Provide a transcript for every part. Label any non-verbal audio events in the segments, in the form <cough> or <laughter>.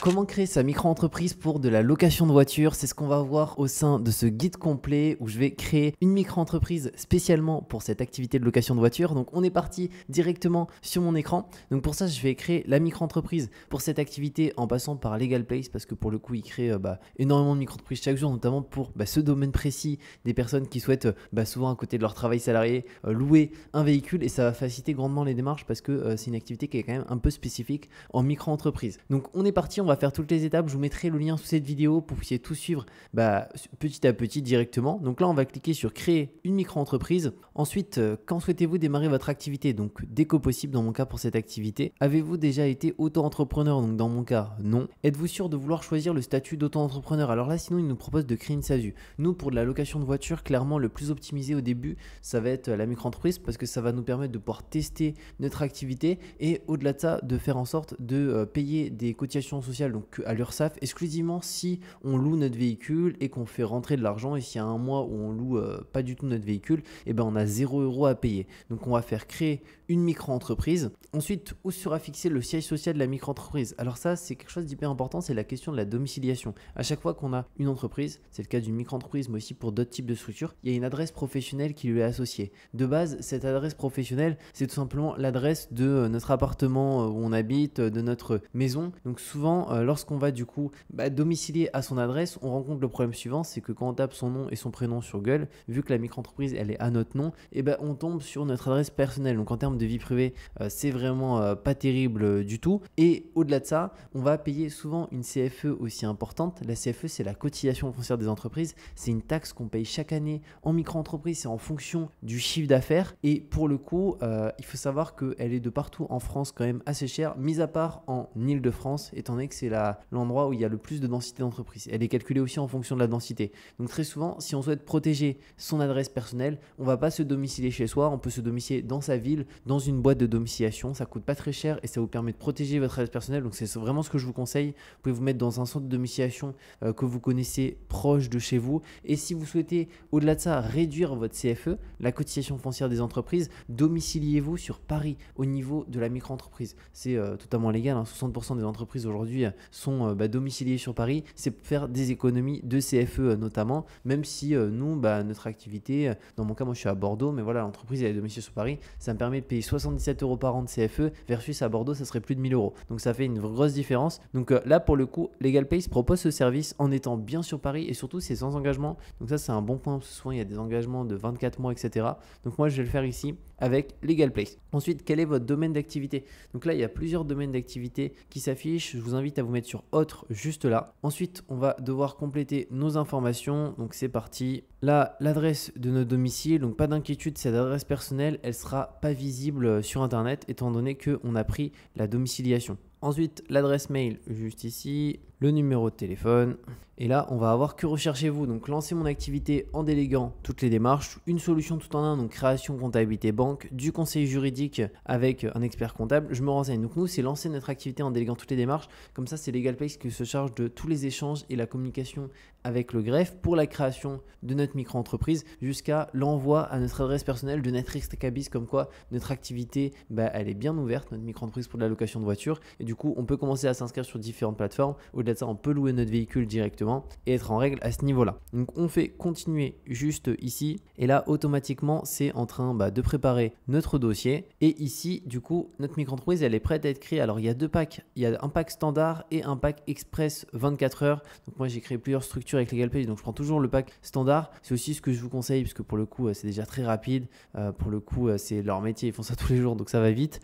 Comment créer sa micro-entreprise pour de la location de voiture C'est ce qu'on va voir au sein de ce guide complet où je vais créer une micro-entreprise spécialement pour cette activité de location de voiture. Donc on est parti directement sur mon écran. Donc pour ça, je vais créer la micro-entreprise pour cette activité en passant par Legal Place parce que pour le coup, il crée euh, bah, énormément de micro-entreprises chaque jour, notamment pour bah, ce domaine précis des personnes qui souhaitent euh, bah, souvent à côté de leur travail salarié euh, louer un véhicule et ça va faciliter grandement les démarches parce que c'est une activité qui est quand même un peu spécifique en micro-entreprise. Donc on est parti, en va faire toutes les étapes. Je vous mettrai le lien sous cette vidéo pour que vous puissiez tout suivre bah, petit à petit directement. Donc là, on va cliquer sur créer une micro-entreprise. Ensuite, euh, quand souhaitez-vous démarrer votre activité Donc dès que possible, dans mon cas pour cette activité. Avez-vous déjà été auto-entrepreneur Donc dans mon cas, non. Êtes-vous sûr de vouloir choisir le statut d'auto-entrepreneur Alors là, sinon, il nous propose de créer une SASU. Nous, pour de la location de voiture, clairement, le plus optimisé au début, ça va être euh, la micro-entreprise parce que ça va nous permettre de pouvoir tester notre activité et au-delà de ça, de faire en sorte de euh, payer des cotisations sociales donc à l'Ursaf exclusivement si on loue notre véhicule et qu'on fait rentrer de l'argent. Et s'il y a un mois où on loue euh, pas du tout notre véhicule, et eh ben on a 0 euros à payer. Donc on va faire créer une micro-entreprise. Ensuite, où sera fixé le siège social de la micro-entreprise Alors ça, c'est quelque chose d'hyper important, c'est la question de la domiciliation. À chaque fois qu'on a une entreprise, c'est le cas d'une micro-entreprise, mais aussi pour d'autres types de structures, il y a une adresse professionnelle qui lui est associée. De base, cette adresse professionnelle, c'est tout simplement l'adresse de euh, notre appartement euh, où on habite, de notre maison. Donc souvent, euh, lorsqu'on va du coup bah, domicilier à son adresse, on rencontre le problème suivant, c'est que quand on tape son nom et son prénom sur Google, vu que la micro-entreprise elle est à notre nom, et eh ben on tombe sur notre adresse personnelle. Donc en termes de vie privée, euh, c'est vraiment euh, pas terrible du tout. Et au-delà de ça, on va payer souvent une CFE aussi importante. La CFE, c'est la cotisation foncière des entreprises. C'est une taxe qu'on paye chaque année en micro-entreprise. C'est en fonction du chiffre d'affaires. Et pour le coup, il faut savoir qu'elle est de partout en France quand même assez chère, mis à part en Ile-de-France, étant donné que c'est l'endroit où il y a le plus de densité d'entreprise. Elle est calculée aussi en fonction de la densité. Donc très souvent, si on souhaite protéger son adresse personnelle, on ne va pas se domiciler chez soi, on peut se domiciler dans sa ville, dans une boîte de domiciliation. Ça ne coûte pas très cher et ça vous permet de protéger votre adresse personnelle. Donc c'est vraiment ce que je vous conseille. Vous pouvez vous mettre dans un centre de domiciliation euh, que vous connaissez proche de chez vous. Et si vous souhaitez, au-delà de ça, réduire votre CFE, la cotisation foncière des entreprises, domiciliez-vous sur Paris au niveau de la micro-entreprise. C'est euh, totalement légal. 60% hein. des entreprises aujourd'hui sont euh, bah, domiciliés sur Paris, c'est faire des économies de CFE euh, notamment, même si euh, nous, bah, notre activité, dans mon cas, moi je suis à Bordeaux, mais voilà, l'entreprise est domiciliée sur Paris, ça me permet de payer 77 euros par an de CFE versus à Bordeaux, ça serait plus de 1000 euros. Donc ça fait une grosse différence. Donc là, pour le coup, Legal propose ce service en étant bien sur Paris et surtout c'est sans engagement. Donc ça, c'est un bon point, souvent il y a des engagements de 24 mois, etc. Donc moi, je vais le faire ici avec Legal Place. Ensuite, quel est votre domaine d'activité Donc là, il y a plusieurs domaines d'activité qui s'affichent. Je vous invite à vous mettre sur autre juste là. Ensuite, on va devoir compléter nos informations. Donc c'est parti. Là, l'adresse de notre domicile, donc pas d'inquiétude, cette adresse personnelle, elle sera pas visible euh, sur internet étant donné que on a pris la domiciliation. Ensuite, l'adresse mail juste ici le numéro de téléphone. Et là, on va avoir que recherchez-vous. Donc, lancer mon activité en déléguant toutes les démarches, une solution tout en un, donc création, comptabilité, banque, du conseil juridique avec un expert comptable. Je me renseigne. Donc, nous, c'est lancer notre activité en déléguant toutes les démarches. Comme ça, c'est LegalPlace qui se charge de tous les échanges et la communication avec le greffe pour la création de notre micro-entreprise jusqu'à l'envoi à notre adresse personnelle de notre extracabis, comme quoi notre activité, bah, elle est bien ouverte, notre micro-entreprise pour la location de voiture. Et du coup, on peut commencer à s'inscrire sur différentes plateformes. Au ça, on peut louer notre véhicule directement et être en règle à ce niveau-là. Donc on fait continuer juste ici et là automatiquement c'est en train bah, de préparer notre dossier et ici du coup notre micro-entreprise elle est prête à être créée. Alors il y a deux packs, il y a un pack standard et un pack express 24 heures. Donc moi j'ai créé plusieurs structures avec l'égal donc je prends toujours le pack standard. C'est aussi ce que je vous conseille puisque pour le coup euh, c'est déjà très rapide, euh, pour le coup euh, c'est leur métier, ils font ça <laughs> tous les jours donc ça va vite.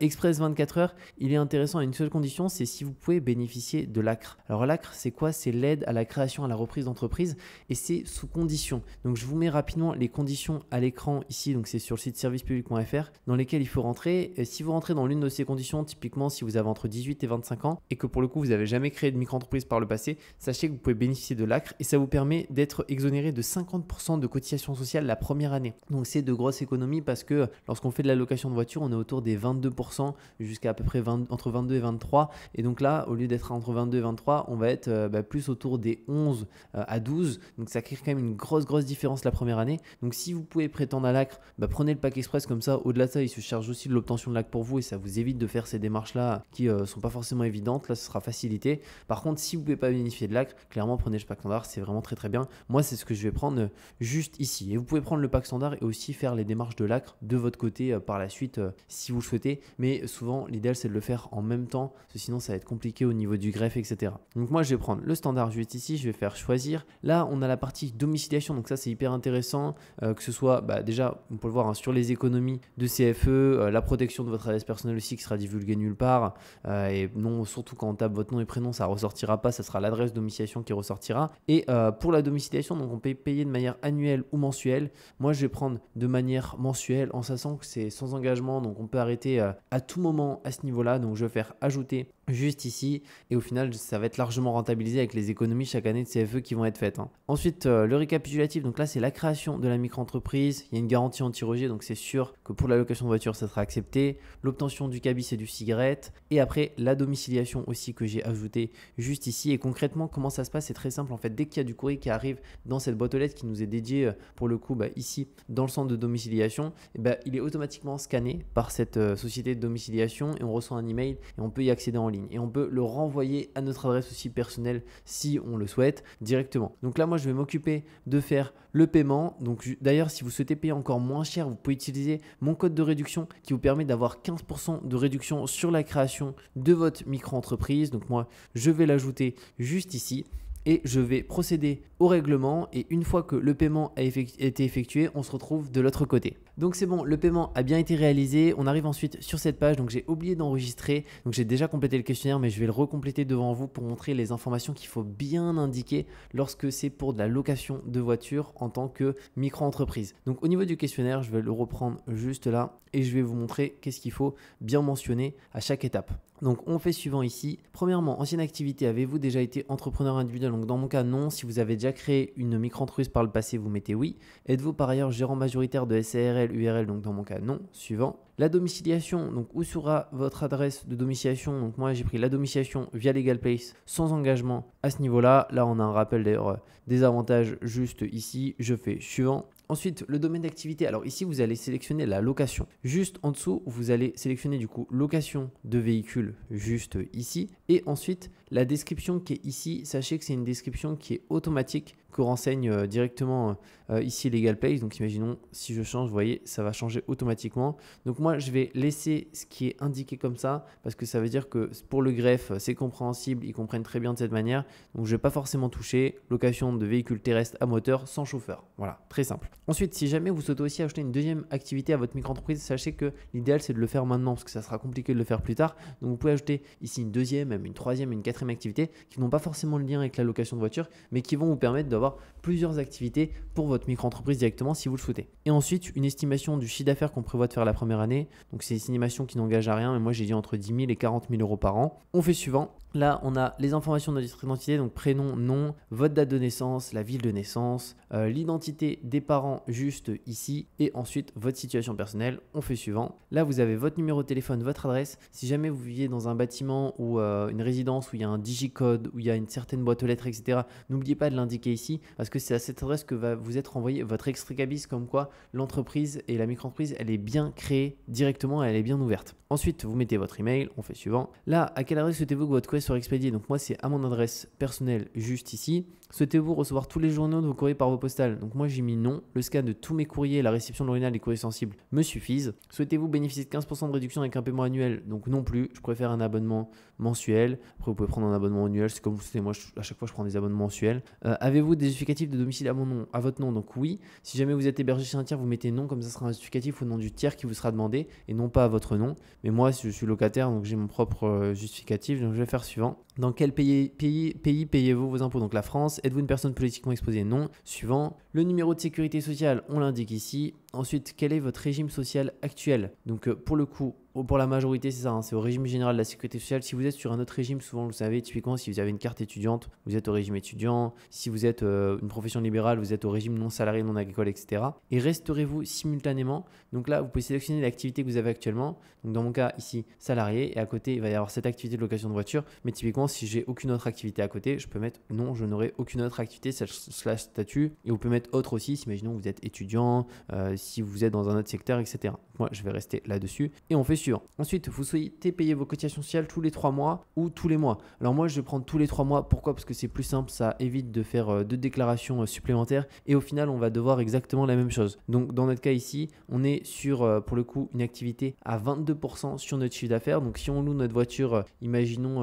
express 24 heures, il est intéressant à une seule condition, c'est si vous pouvez bénéficier de la alors l'ACRE, c'est quoi C'est l'aide à la création, à la reprise d'entreprise et c'est sous conditions. Donc je vous mets rapidement les conditions à l'écran ici, donc c'est sur le site service-public.fr dans lesquelles il faut rentrer. si vous rentrez dans l'une de ces conditions, typiquement si vous avez entre 18 et 25 ans et que pour le coup vous n'avez jamais créé de micro-entreprise par le passé, sachez que vous pouvez bénéficier de l'ACRE et ça vous permet d'être exonéré de 50% de cotisation sociale la première année. Donc c'est de grosses économies parce que lorsqu'on fait de la location de voiture, on est autour des 22% jusqu'à à peu près entre 22 et 23. Et donc là, au lieu d'être entre 22 et 23, on va être euh, bah, plus autour des 11 euh, à 12. Donc ça crée quand même une grosse, grosse différence la première année. Donc si vous pouvez prétendre à l'ACRE, bah, prenez le pack express comme ça. Au-delà de ça, il se charge aussi de l'obtention de l'ACRE pour vous et ça vous évite de faire ces démarches-là qui euh, sont pas forcément évidentes. Là, ce sera facilité. Par contre, si vous pouvez pas bénéficier de l'ACRE, clairement, prenez le pack standard. C'est vraiment très, très bien. Moi, c'est ce que je vais prendre juste ici. Et vous pouvez prendre le pack standard et aussi faire les démarches de l'ACRE de votre côté par la suite si vous le souhaitez. Mais souvent, l'idéal, c'est de le faire en même temps. Parce sinon, ça va être compliqué au niveau du greffe, etc. Donc moi je vais prendre le standard juste ici, je vais faire choisir. Là on a la partie domiciliation, donc ça c'est hyper intéressant, euh, que ce soit bah, déjà, on peut le voir hein, sur les économies de CFE, euh, la protection de votre adresse personnelle aussi qui sera divulguée nulle part, euh, et non, surtout quand on tape votre nom et prénom, ça ressortira pas, ça sera l'adresse domiciliation qui ressortira. Et pour la domiciliation, donc on peut payer de manière annuelle ou mensuelle. Moi je vais prendre de manière mensuelle en sachant que c'est sans engagement, donc on peut arrêter à tout moment à ce niveau-là. Donc je vais faire ajouter juste ici. Et au final, ça va être largement rentabilisé avec les économies chaque année de CFE qui vont être faites. Hein. Ensuite, euh, le récapitulatif. Donc là, c'est la création de la micro-entreprise. Il y a une garantie anti-rejet, donc c'est sûr que pour la location de voiture, ça sera accepté. L'obtention du cabis et du cigarette. Et après, la domiciliation aussi que j'ai ajouté juste ici. Et concrètement, comment ça se passe C'est très simple. En fait, dès qu'il y a du courrier qui arrive dans cette boîte aux lettres qui nous est dédiée euh, pour le coup bah, ici dans le centre de domiciliation, et eh ben, il est automatiquement scanné par cette euh, société de domiciliation et on reçoit un email et on peut y accéder en ligne et on peut le renvoyer à notre adresse aussi personnelle si on le souhaite directement. Donc là, moi, je vais m'occuper de faire le paiement. Donc d'ailleurs, si vous souhaitez payer encore moins cher, vous pouvez utiliser mon code de réduction qui vous permet d'avoir 15% de réduction sur la création de votre micro-entreprise. Donc moi, je vais l'ajouter juste ici et je vais procéder au règlement et une fois que le paiement a été effectué, on se retrouve de l'autre côté. Donc c'est bon, le paiement a bien été réalisé. On arrive ensuite sur cette page. Donc j'ai oublié d'enregistrer. Donc j'ai déjà complété le questionnaire, mais je vais le recompléter devant vous pour montrer les informations qu'il faut bien indiquer lorsque c'est pour de la location de voiture en tant que micro-entreprise. Donc au niveau du questionnaire, je vais le reprendre juste là et je vais vous montrer qu'est-ce qu'il faut bien mentionner à chaque étape. Donc on fait suivant ici. Premièrement, ancienne activité, avez-vous déjà été entrepreneur individuel Donc dans mon cas, non. Si vous avez déjà créé une micro-entreprise par le passé, vous mettez oui. Êtes-vous par ailleurs gérant majoritaire de SARL, URL Donc dans mon cas, non. Suivant. La domiciliation, donc où sera votre adresse de domiciliation Donc moi j'ai pris la domiciliation via Legal Place sans engagement à ce niveau-là. Là on a un rappel d'ailleurs euh, des avantages juste ici. Je fais suivant. Ensuite, le domaine d'activité. Alors ici, vous allez sélectionner la location. Juste en dessous, vous allez sélectionner du coup location de véhicule juste ici. Et ensuite, la description qui est ici, sachez que c'est une description qui est automatique, que renseigne euh, directement euh, euh, ici Legal Place. Donc imaginons si je change, vous voyez, ça va changer automatiquement. Donc moi, je vais laisser ce qui est indiqué comme ça, parce que ça veut dire que pour le greffe, c'est compréhensible, ils comprennent très bien de cette manière. Donc je ne vais pas forcément toucher location de véhicules terrestres à moteur sans chauffeur. Voilà, très simple. Ensuite, si jamais vous souhaitez aussi acheter une deuxième activité à votre micro-entreprise, sachez que l'idéal, c'est de le faire maintenant, parce que ça sera compliqué de le faire plus tard. Donc vous pouvez ajouter ici une deuxième, même une troisième, une quatrième activité qui n'ont pas forcément le lien avec la location de voiture, mais qui vont vous permettre d'avoir plusieurs activités pour votre micro-entreprise directement si vous le souhaitez. Et ensuite, une estimation du chiffre d'affaires qu'on prévoit de faire la première année. Donc, c'est une estimation qui n'engage à rien, mais moi j'ai dit entre 10 000 et 40 000 euros par an. On fait suivant Là, on a les informations de notre identité, donc prénom, nom, votre date de naissance, la ville de naissance, euh, l'identité des parents juste ici, et ensuite votre situation personnelle. On fait suivant. Là, vous avez votre numéro de téléphone, votre adresse. Si jamais vous viviez dans un bâtiment ou euh, une résidence où il y a un digicode, où il y a une certaine boîte aux lettres, etc., n'oubliez pas de l'indiquer ici, parce que c'est à cette adresse que va vous être envoyé votre extricabis, comme quoi l'entreprise et la micro-entreprise, elle est bien créée directement, elle est bien ouverte. Ensuite, vous mettez votre email, on fait suivant. Là, à quelle adresse souhaitez-vous que votre quest expédié Donc moi, c'est à mon adresse personnelle juste ici. Souhaitez-vous recevoir tous les journaux de vos courriers par vos postales Donc moi j'ai mis non. Le scan de tous mes courriers et la réception de l'original des courriers sensibles me suffisent. Souhaitez-vous bénéficier de 15% de réduction avec un paiement annuel Donc non plus. Je préfère un abonnement mensuel. Après vous pouvez prendre un abonnement annuel. C'est comme vous savez, moi à chaque fois je prends des abonnements mensuels. Euh, avez-vous des justificatifs de domicile à, mon nom, à votre nom Donc oui. Si jamais vous êtes hébergé chez un tiers, vous mettez non comme ça sera un justificatif au nom du tiers qui vous sera demandé et non pas à votre nom. Mais moi je suis locataire donc j'ai mon propre euh, justificatif. Donc je vais faire suivant. Dans quel pays, pays payez-vous vos impôts Donc la France. Êtes-vous une personne politiquement exposée Non. Suivant. Le numéro de sécurité sociale, on l'indique ici. Ensuite, quel est votre régime social actuel Donc euh, pour le coup, pour la majorité, c'est ça, hein. c'est au régime général de la sécurité sociale. Si vous êtes sur un autre régime, souvent, vous savez, typiquement, si vous avez une carte étudiante, vous êtes au régime étudiant. Si vous êtes euh, une profession libérale, vous êtes au régime non salarié, non agricole, etc. Et resterez-vous simultanément. Donc là, vous pouvez sélectionner l'activité que vous avez actuellement. Donc dans mon cas, ici, salarié. Et à côté, il va y avoir cette activité de location de voiture. Mais typiquement, si j'ai aucune autre activité à côté, je peux mettre non, je n'aurai aucune autre activité, slash statut. Et vous pouvez mettre autre aussi, si imaginons vous êtes étudiant, euh, si vous êtes dans un autre secteur, etc. Moi, je vais rester là-dessus. Et on fait Ensuite, vous souhaitez payer vos cotisations sociales tous les 3 mois ou tous les mois. Alors moi, je vais prendre tous les 3 mois. Pourquoi Parce que c'est plus simple, ça évite de faire euh, deux déclarations euh, supplémentaires et au final, on va devoir exactement la même chose. Donc dans notre cas ici, on est sur, euh, pour le coup, une activité à 22% sur notre chiffre d'affaires. Donc si on loue notre voiture, imaginons,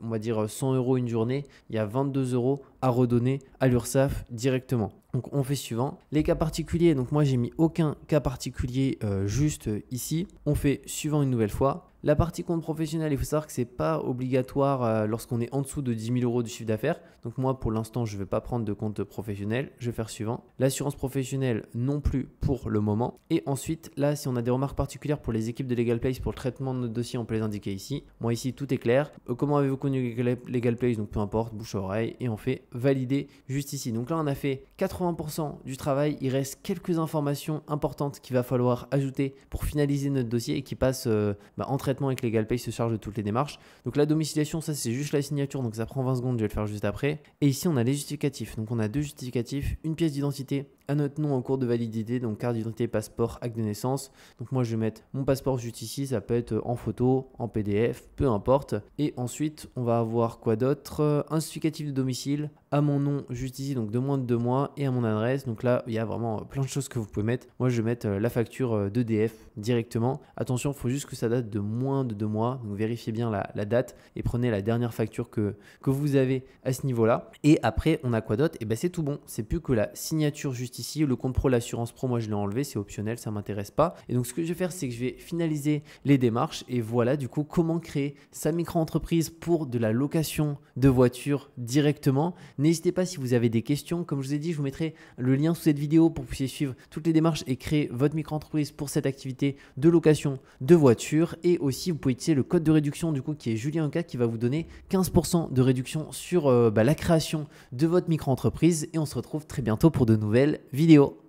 on va dire 100 euros une journée, il y a 22 euros à redonner à l'URSSAF directement. Donc on fait suivant. Les cas particuliers, donc moi j'ai mis aucun cas particulier euh, juste euh, ici. On fait suivant une nouvelle fois. La partie compte professionnel, il faut savoir que ce n'est pas obligatoire euh, lorsqu'on est en dessous de 10 000 euros du chiffre d'affaires. Donc moi, pour l'instant, je ne vais pas prendre de compte professionnel. Je vais faire suivant. L'assurance professionnelle, non plus pour le moment. Et ensuite, là, si on a des remarques particulières pour les équipes de Legal Place pour le traitement de notre dossier, on peut les indiquer ici. Moi, ici, tout est clair. Euh, comment avez-vous connu Legal Place Donc peu importe, bouche à oreille. Et on fait valider juste ici. Donc là, on a fait 80% du travail. Il reste quelques informations importantes qu'il va falloir ajouter pour finaliser notre dossier et qui passent euh, bah, entre avec et que LegalPay se charge de toutes les démarches. Donc la domiciliation, ça c'est juste la signature, donc ça prend 20 secondes, je vais le faire juste après. Et ici on a les justificatifs. Donc on a deux justificatifs, une pièce d'identité à notre nom en cours de validité, donc carte d'identité, passeport, acte de naissance. Donc moi je vais mettre mon passeport juste ici, ça peut être en photo, en PDF, peu importe. Et ensuite on va avoir quoi d'autre Un justificatif de domicile, à mon nom juste ici, donc de moins de deux mois, et à mon adresse. Donc là il y a vraiment euh, plein de choses que vous pouvez mettre. Moi je vais mettre euh, la facture euh, d'EDF directement. Attention, il faut juste que ça date de moins de deux mois, donc vérifiez bien la, date et prenez la dernière facture que, que vous avez à ce niveau-là. Et après on a quoi d'autre Et eh ben c'est tout bon, c'est plus que la signature justice ici. Le compte pro, l'assurance pro, moi je l'ai enlevé, c'est optionnel, ça m'intéresse pas. Et donc ce que je vais faire, c'est que je vais finaliser les démarches et voilà du coup comment créer sa micro-entreprise pour de la location de voitures directement. N'hésitez pas si vous avez des questions. Comme je vous ai dit, je vous mettrai le lien sous cette vidéo pour que vous puissiez suivre toutes les démarches et créer votre micro-entreprise pour cette activité de location de voitures. Et aussi, vous pouvez utiliser le code de réduction du coup qui est Julien 4 qui va vous donner 15% de réduction sur euh, bah, la création de votre micro-entreprise. Et on se retrouve très bientôt pour de nouvelles vidéo.